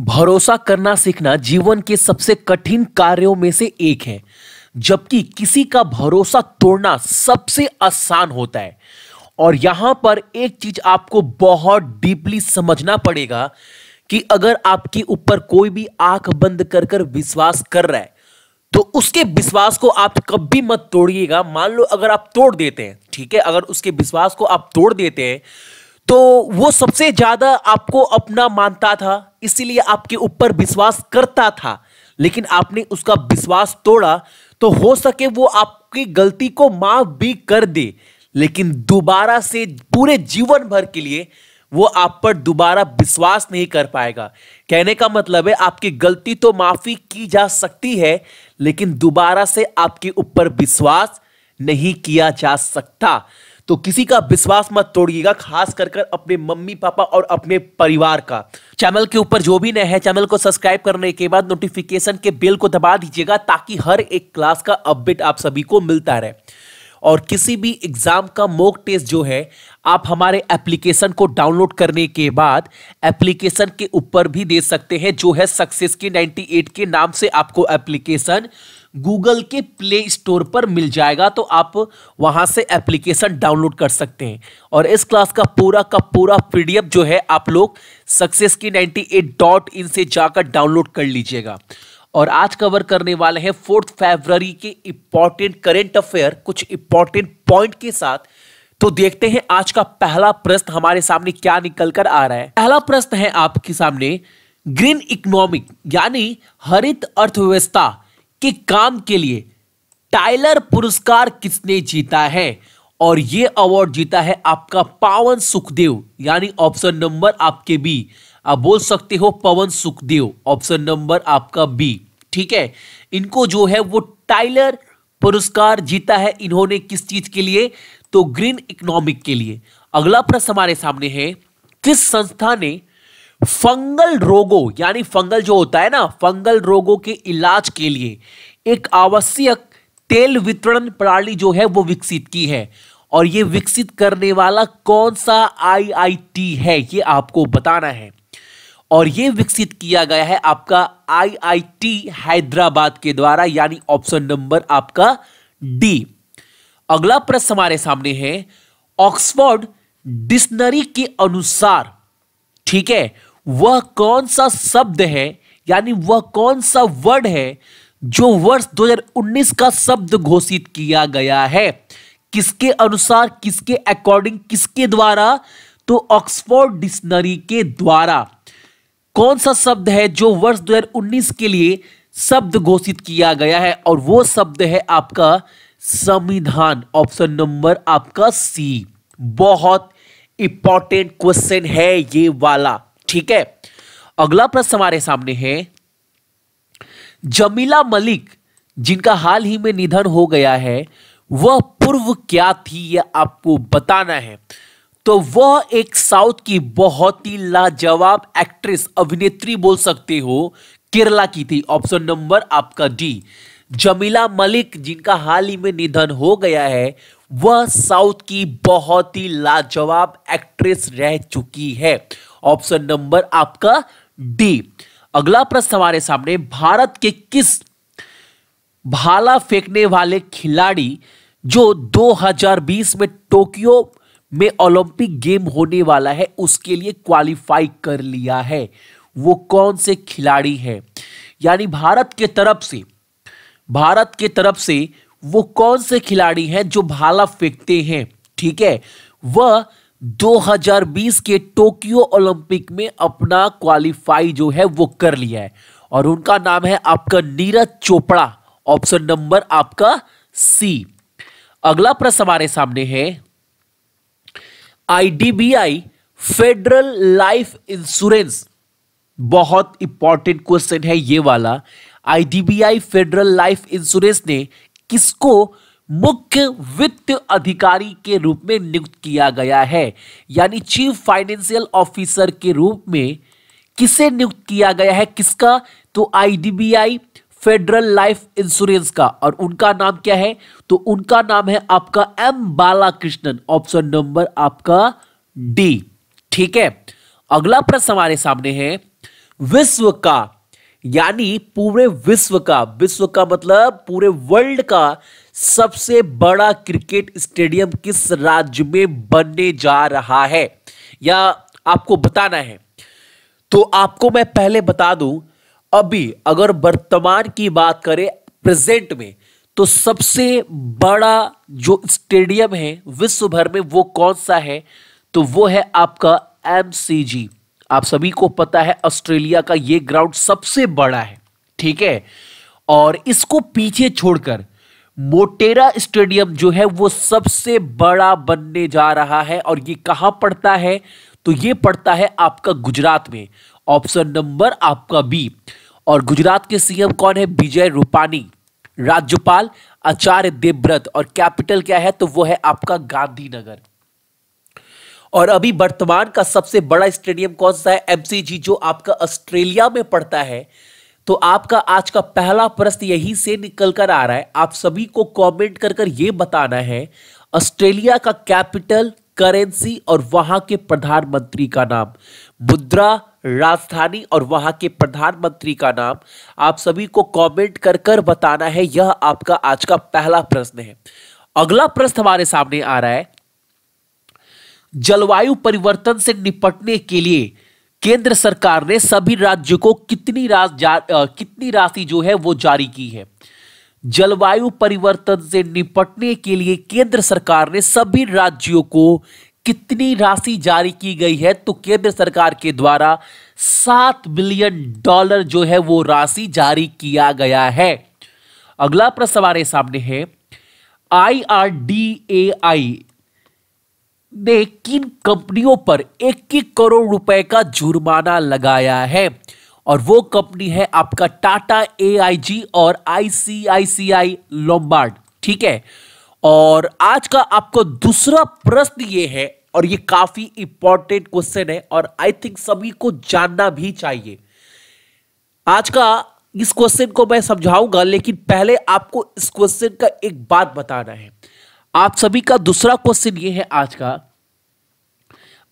भरोसा करना सीखना जीवन के सबसे कठिन कार्यों में से एक है जबकि किसी का भरोसा तोड़ना सबसे आसान होता है और यहां पर एक चीज आपको बहुत डीपली समझना पड़ेगा कि अगर आपके ऊपर कोई भी आंख बंद कर कर विश्वास कर रहा है तो उसके विश्वास को आप कभी मत तोड़िएगा मान लो अगर आप तोड़ देते हैं ठीक है अगर उसके विश्वास को आप तोड़ देते हैं तो वो सबसे ज़्यादा आपको अपना मानता था इसीलिए आपके ऊपर विश्वास करता था लेकिन आपने उसका विश्वास तोड़ा तो हो सके वो आपकी गलती को माफ भी कर दे लेकिन दोबारा से पूरे जीवन भर के लिए वो आप पर दोबारा विश्वास नहीं कर पाएगा कहने का मतलब है आपकी गलती तो माफ़ी की जा सकती है लेकिन दोबारा से आपके ऊपर विश्वास नहीं किया जा सकता तो किसी का विश्वास मत तोड़िएगा खास कर कर अपने मम्मी पापा और अपने परिवार का चैनल के ऊपर जो भी नए हैं चैनल को सब्सक्राइब करने के बाद नोटिफिकेशन के बेल को दबा दीजिएगा ताकि हर एक क्लास का अपडेट आप सभी को मिलता रहे और किसी भी एग्ज़ाम का मोक टेस्ट जो है आप हमारे एप्लीकेशन को डाउनलोड करने के बाद एप्लीकेशन के ऊपर भी दे सकते हैं जो है सक्सेस के 98 के नाम से आपको एप्लीकेशन गूगल के प्ले स्टोर पर मिल जाएगा तो आप वहां से एप्लीकेशन डाउनलोड कर सकते हैं और इस क्लास का पूरा का पूरा पी जो है आप लोग सक्सेस की नाइन्टी एट डॉट इन से जाकर डाउनलोड कर लीजिएगा और आज कवर करने वाले हैं फोर्थ फरवरी के इंपॉर्टेंट करेंट अफेयर कुछ इंपॉर्टेंट पॉइंट के साथ तो देखते हैं आज का पहला प्रश्न हमारे सामने क्या निकल कर आ रहा है पहला प्रश्न है आपके सामने ग्रीन इकोनॉमिक यानी हरित अर्थव्यवस्था के काम के लिए टाइलर पुरस्कार किसने जीता है और ये अवार्ड जीता है आपका पावन सुखदेव यानी ऑप्शन नंबर आपके बी आप बोल सकते हो पवन सुखदेव ऑप्शन नंबर आपका बी ठीक है इनको जो है वो टाइलर पुरस्कार जीता है इन्होंने किस चीज के लिए तो ग्रीन इकोनॉमिक के लिए अगला प्रश्न हमारे सामने है किस संस्था ने फंगल रोगों यानी फंगल जो होता है ना फंगल रोगों के इलाज के लिए एक आवश्यक तेल वितरण प्रणाली जो है वो विकसित की है और ये विकसित करने वाला कौन सा आईआईटी है ये आपको बताना है और ये विकसित किया गया है आपका आईआईटी हैदराबाद के द्वारा यानी ऑप्शन नंबर आपका डी अगला प्रश्न हमारे सामने है ऑक्सफोर्ड डिक्शनरी के अनुसार ठीक है वह कौन सा शब्द है यानी वह कौन सा वर्ड है जो वर्ष 2019 का शब्द घोषित किया गया है किसके अनुसार किसके अकॉर्डिंग किसके द्वारा तो ऑक्सफोर्ड डिक्शनरी के द्वारा कौन सा शब्द है जो वर्ष 2019 के लिए शब्द घोषित किया गया है और वो शब्द है आपका संविधान ऑप्शन नंबर आपका सी बहुत इंपॉर्टेंट क्वेश्चन है ये वाला ठीक है अगला प्रश्न हमारे सामने है जमीला मलिक जिनका हाल ही में निधन हो गया है वह पूर्व क्या थी यह आपको बताना है तो वह एक साउथ की बहुत ही लाजवाब एक्ट्रेस अभिनेत्री बोल सकते हो केरला की थी ऑप्शन नंबर आपका डी जमीला मलिक जिनका हाल ही में निधन हो गया है वह साउथ की बहुत ही लाजवाब एक्ट्रेस रह चुकी है ऑप्शन नंबर आपका डी अगला प्रश्न हमारे सामने भारत के किस भाला फेंकने वाले खिलाड़ी जो 2020 में टोक्यो में ओलंपिक गेम होने वाला है उसके लिए क्वालिफाई कर लिया है वो कौन से खिलाड़ी हैं यानी भारत के तरफ से भारत के तरफ से वो कौन से खिलाड़ी हैं जो भाला फेंकते हैं ठीक है वह 2020 के टोक्यो ओलंपिक में अपना क्वालिफाई जो है वो कर लिया है और उनका नाम है आपका नीरज चोपड़ा ऑप्शन नंबर आपका सी अगला प्रश्न हमारे सामने है आईडीबीआई फेडरल लाइफ इंश्योरेंस बहुत इंपॉर्टेंट क्वेश्चन है ये वाला आईडीबीआई फेडरल लाइफ इंश्योरेंस ने किसको मुख्य वित्त अधिकारी के रूप में नियुक्त किया गया है यानी चीफ फाइनेंशियल ऑफिसर के रूप में किसे नियुक्त किया गया है किसका तो आईडीबीआई फेडरल लाइफ इंश्योरेंस का और उनका नाम क्या है तो उनका नाम है आपका एम बालाकृष्णन ऑप्शन नंबर आपका डी ठीक है अगला प्रश्न हमारे सामने है विश्व का यानी पूरे विश्व का विश्व का मतलब पूरे वर्ल्ड का सबसे बड़ा क्रिकेट स्टेडियम किस राज्य में बनने जा रहा है या आपको बताना है तो आपको मैं पहले बता दूं अभी अगर वर्तमान की बात करें प्रेजेंट में तो सबसे बड़ा जो स्टेडियम है विश्व भर में वो कौन सा है तो वो है आपका एम आप सभी को पता है ऑस्ट्रेलिया का ये ग्राउंड सबसे बड़ा है ठीक है और इसको पीछे छोड़कर मोटेरा स्टेडियम जो है वो सबसे बड़ा बनने जा रहा है और ये कहां पड़ता है तो ये पड़ता है आपका गुजरात में ऑप्शन नंबर आपका बी और गुजरात के सीएम कौन है विजय रूपानी राज्यपाल आचार्य देवव्रत और कैपिटल क्या है तो वो है आपका गांधीनगर और अभी वर्तमान का सबसे बड़ा स्टेडियम कौन सा है एमसीजी जो आपका ऑस्ट्रेलिया में पड़ता है तो आपका आज का पहला प्रश्न यही से निकल कर आ रहा है आप सभी को कमेंट कर कर ये बताना है ऑस्ट्रेलिया का कैपिटल करेंसी और वहां के प्रधानमंत्री का नाम मुद्रा राजधानी और वहां के प्रधानमंत्री का नाम आप सभी को कमेंट कर कर बताना है यह आपका आज का पहला प्रश्न है अगला प्रश्न हमारे सामने आ रहा है जलवायु परिवर्तन से निपटने के लिए केंद्र सरकार ने सभी राज्यों को कितनी राशि कितनी राशि जो है वो जारी की है जलवायु परिवर्तन से निपटने के लिए केंद्र सरकार ने सभी राज्यों को कितनी राशि जारी की गई है तो केंद्र सरकार के द्वारा सात बिलियन डॉलर जो है वो राशि जारी किया गया है अगला प्रश्न हमारे सामने है आई आर डी ए आई ने किन कंपनियों पर एक एक करोड़ रुपए का जुर्माना लगाया है और वो कंपनी है आपका टाटा ए और आई सी आई सी आई लोम्बार्ड ठीक है और आज का आपको दूसरा प्रश्न ये है और ये काफी इंपॉर्टेंट क्वेश्चन है और आई थिंक सभी को जानना भी चाहिए आज का इस क्वेश्चन को मैं समझाऊंगा लेकिन पहले आपको इस क्वेश्चन का एक बात बताना है आप सभी का दूसरा क्वेश्चन ये है आज का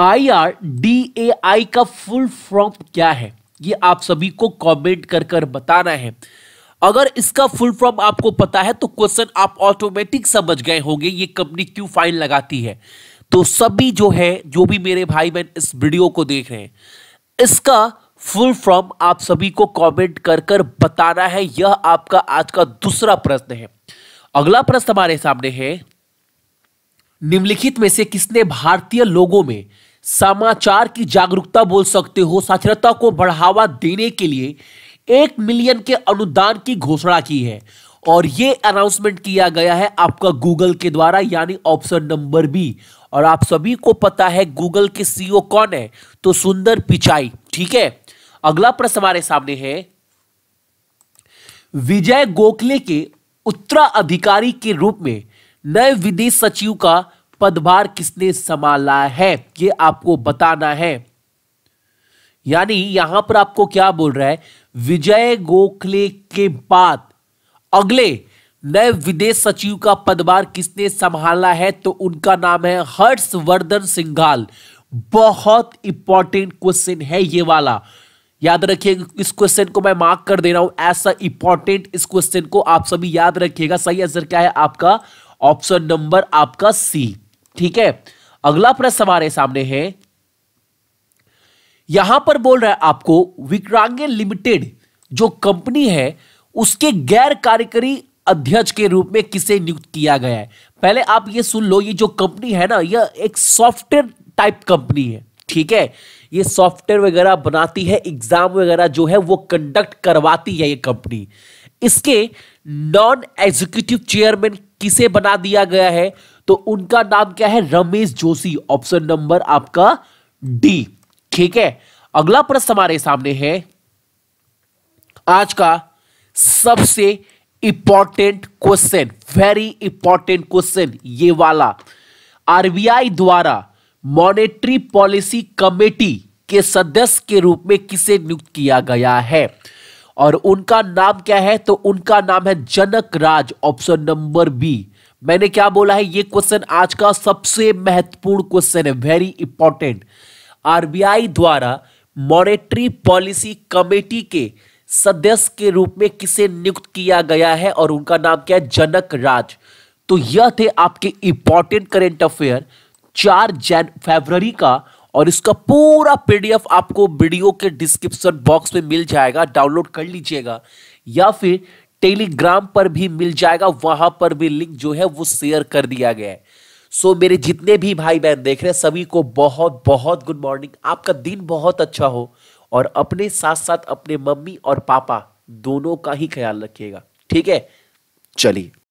आई आर डी ए आई का फुल फॉर्म क्या है ये आप सभी को कमेंट कर कर बताना है अगर इसका फुल फॉर्म आपको पता है तो क्वेश्चन आप ऑटोमेटिक समझ गए होंगे ये कंपनी क्यों फाइन लगाती है तो सभी जो है जो भी मेरे भाई बहन इस वीडियो को देख रहे हैं इसका फुल फॉर्म आप सभी को कमेंट कर कर बताना है यह आपका आज का दूसरा प्रश्न है अगला प्रश्न हमारे सामने है निम्नलिखित में से किसने भारतीय लोगों में समाचार की जागरूकता बोल सकते हो साक्षरता को बढ़ावा देने के लिए एक मिलियन के अनुदान की घोषणा की है और ये अनाउंसमेंट किया गया है आपका गूगल के द्वारा यानी ऑप्शन नंबर बी और आप सभी को पता है गूगल के सीईओ e कौन है तो सुंदर पिचाई ठीक है अगला प्रश्न हमारे सामने है विजय गोखले के उत्तराधिकारी के रूप में नए विदेश सचिव का पदभार किसने संभाला है ये आपको बताना है यानी यहां पर आपको क्या बोल रहा है विजय गोखले के बाद अगले नए विदेश सचिव का पदभार किसने संभाला है तो उनका नाम है हर्षवर्धन सिंघाल बहुत इंपॉर्टेंट क्वेश्चन है ये वाला याद रखिए इस क्वेश्चन को मैं मार्क कर दे रहा हूं ऐसा इंपॉर्टेंट इस क्वेश्चन को आप सभी याद रखिएगा सही आंसर क्या है आपका ऑप्शन नंबर आपका सी ठीक है अगला प्रश्न हमारे सामने है यहां पर बोल रहा है आपको विक्रांग लिमिटेड जो कंपनी है उसके गैर कार्यकारी अध्यक्ष के रूप में किसे नियुक्त किया गया है पहले आप ये सुन लो ये जो कंपनी है ना यह एक सॉफ्टवेयर टाइप कंपनी है ठीक है ये सॉफ्टवेयर वगैरह बनाती है एग्जाम वगैरह जो है वो कंडक्ट करवाती है ये कंपनी इसके नॉन एग्जीक्यूटिव चेयरमैन किसे बना दिया गया है तो उनका नाम क्या है रमेश जोशी ऑप्शन नंबर आपका डी ठीक है अगला प्रश्न हमारे सामने है आज का सबसे important question very important question ये वाला आरबीआई द्वारा मॉनेटरी पॉलिसी कमेटी के सदस्य के रूप में किसे नियुक्त किया गया है और उनका नाम क्या है तो उनका नाम है Janak Raj option number B मैंने क्या बोला है ये क्वेश्चन आज का सबसे महत्वपूर्ण क्वेश्चन है वेरी इंपॉर्टेंट आरबीआई द्वारा मॉनेटरी पॉलिसी कमेटी के सदस्य के रूप में किसे नियुक्त किया गया है और उनका नाम क्या है जनक राज तो यह थे आपके इंपॉर्टेंट करेंट अफेयर चार जन फेबररी का और इसका पूरा पीडीएफ आपको वीडियो के डिस्क्रिप्शन बॉक्स में मिल जाएगा डाउनलोड कर लीजिएगा या फिर टेलीग्राम पर भी मिल जाएगा वहां पर भी लिंक जो है वो शेयर कर दिया गया है सो so, मेरे जितने भी भाई बहन देख रहे हैं सभी को बहुत बहुत गुड मॉर्निंग आपका दिन बहुत अच्छा हो और अपने साथ साथ अपने मम्मी और पापा दोनों का ही ख्याल रखिएगा ठीक है चलिए